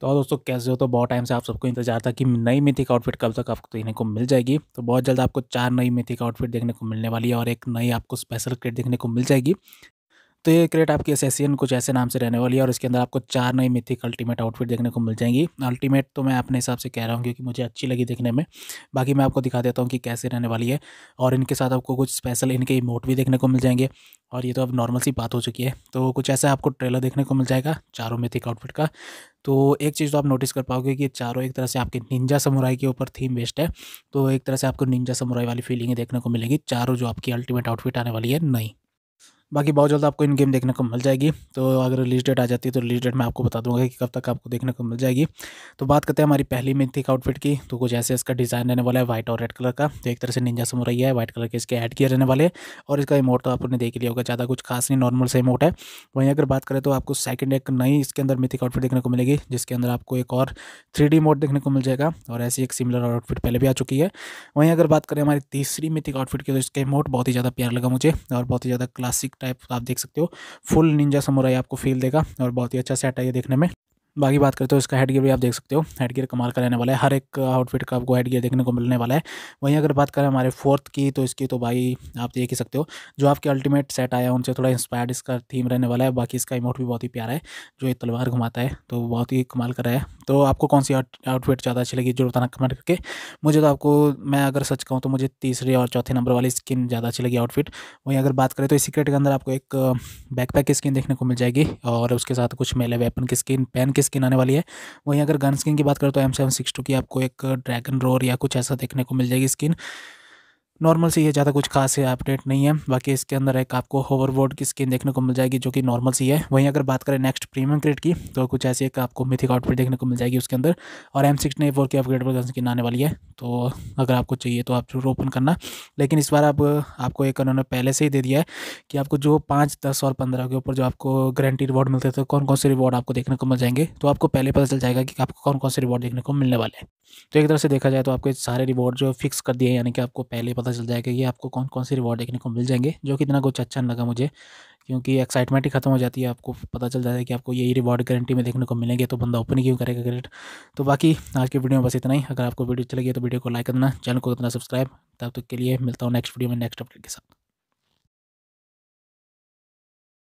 तो और दोस्तों कैसे हो तो बहुत टाइम से आप सबको इंतजार था कि नई मिथिक आउटफिट कब तक आपको देखने को मिल जाएगी तो बहुत जल्द आपको चार नई मिथिक आउटफिट देखने को मिलने वाली है और एक नई आपको स्पेशल किट देखने को मिल जाएगी तो ये क्रेट आपकी एसेसियन कुछ ऐसे नाम से रहने वाली है और इसके अंदर आपको चार नई मिथिक अल्टीमेट आउटफिट देखने को मिल जाएंगी अल्टीमेट तो मैं अपने हिसाब से कह रहा हूँ क्योंकि मुझे अच्छी लगी देखने में बाकी मैं आपको दिखा देता हूँ कि कैसे रहने वाली है और इनके साथ आपको कुछ स्पेशल इनके इमोट भी देखने को मिल जाएंगे और ये तो अब नॉर्मल सी बात हो चुकी है तो कुछ ऐसा आपको ट्रेलर देखने को मिल जाएगा चारों मिथिक आउटफिट का तो एक चीज़ तो आप नोटिस कर पाओगे कि चारों एक तरह से आपके निंजा समुराई के ऊपर थीम बेस्ड है तो एक तरह से आपको निंजा समुराई वाली फीलिंग देखने को मिलेगी चारों जो आपकी अल्टीमेट आउटफिट आने वाली है नई बाकी बहुत जल्द आपको इन गेम देखने को मिल जाएगी तो अगर रिलीज डेट आ जाती है तो रिलीज डेट मैं आपको बता दूंगा कि कब तक आपको देखने को मिल जाएगी तो बात करते हैं हमारी पहली मिथिक आउटफिट की तो कुछ ऐसे इसका डिज़ाइन रहने वाला है वाइट और रेड कलर का तो एक तरह से निंजा समो रही है वाइट कलर के इसके ऐड किए रहने वाले और इसका इमोट तो आपने देख लिया होगा ज़्यादा कुछ खास नहीं नॉर्मल से इमोट है वहीं अगर बात करें तो आपको सेकेंड एक नई इसके अंदर मिथिक आउटफिट देखने को मिलेगी जिसके अंदर आपको एक और थ्री डी देखने को मिल जाएगा और ऐसी एक सिमिलर आउटफिट पहले भी आ चुकी है वहीं अगर बात करें हमारी तीसरी मिथिक आउटफिट की तो इसका इमोट बहुत ही ज़्यादा प्यार लगा मुझे और बहुत ही ज़्यादा क्लासिक टाइप तो आप देख सकते हो फुल निंजा समोराई आपको फील देगा और बहुत ही अच्छा सेट है ये देखने में बाकी बात करते हो इसका हेड गियर भी आप देख सकते हो हेड गियर कमाल का रहने वाला है हर एक आउटफिट का आपको हेड गियर देखने को मिलने वाला है वहीं अगर बात करें हमारे फोर्थ की तो इसकी तो भाई आप देख ही सकते हो जो आपके अल्टीमेट सेट आया उनसे थोड़ा इंस्पायर्ड इसका थीम रहने वाला है बाकी इसका इमोट भी बहुत ही प्यारा है जो ये तलवार घुमाता है तो बहुत ही कमाल कर रहा है तो आपको कौन सी आउटफिट ज़्यादा अच्छी लगी जरूर बताना कमेंट करके मुझे तो आपको मैं अगर सच कहूँ तो मुझे तीसरे और चौथे नंबर वाली स्किन ज़्यादा अच्छी लगी आउटफिट वहीं अगर बात करें तो इस सीक्रेट के अंदर आपको एक बैकपैक की स्किन देखने को मिल जाएगी और उसके साथ कुछ मेले वेपन की स्किन पेन की स्किन आने वाली है वहीं अगर गन स्किन की बात करें तो एम सेवन सिक्स टू की आपको एक ड्रैगन रोर या कुछ ऐसा देखने को मिल जाएगी स्किन नॉर्मल सी है ज़्यादा कुछ खास है अपडेट नहीं है बाकी इसके अंदर एक आपको होवरबोर्ड की स्किन देखने को मिल जाएगी जो कि नॉर्मल सी है वहीं अगर बात करें नेक्स्ट प्रीमियम क्रेड की तो कुछ ऐसी एक आपको मिथिक आउटफिट देखने को मिल जाएगी उसके अंदर और एम सिक्स नई फोर की अपग्रेड पर स्किन आने वाली है तो अगर आपको चाहिए तो आप जरूर ओपन करना लेकिन इस बार आप आपको एक उन्होंने पहले से ही दे दिया है कि आपको जो पाँच दस और पंद्रह के ऊपर जो आपको गारंटी रिवॉर्ड मिलते थे तो कौन कौन से रिवॉर्ड आपको देखने को मिल जाएंगे तो आपको पहले पता चल जाएगा कि आपको कौन कौन से रिवॉर्ड देखने को मिलने वाले हैं तो एक तरह से देखा जाए तो आपके सारे रिवॉर्ड जो फिक्स कर दिए यानी कि आपको पहले पता पता चल जाएगा ये आपको कौन कौन से रिवॉर्ड देखने को मिल जाएंगे जो कि इतना कुछ अच्छा लगा मुझे क्योंकि एक्साइटमेंट ही खत्म हो जाती है आपको पता चल जाता है कि आपको यही रिवॉर्ड गारंटी में देखने को मिलेंगे तो बंदा ओपन क्यों करेगा क्रेडिट तो बाकी आज की वीडियो में बस इतना ही अगर आपको वीडियो अच्छी लगी तो वीडियो को लाइक करना चैनल को इतना सब्सक्राइब तब तक के लिए मिलता हूँ नेक्स्ट वीडियो में नेक्स्ट अपडेट के साथ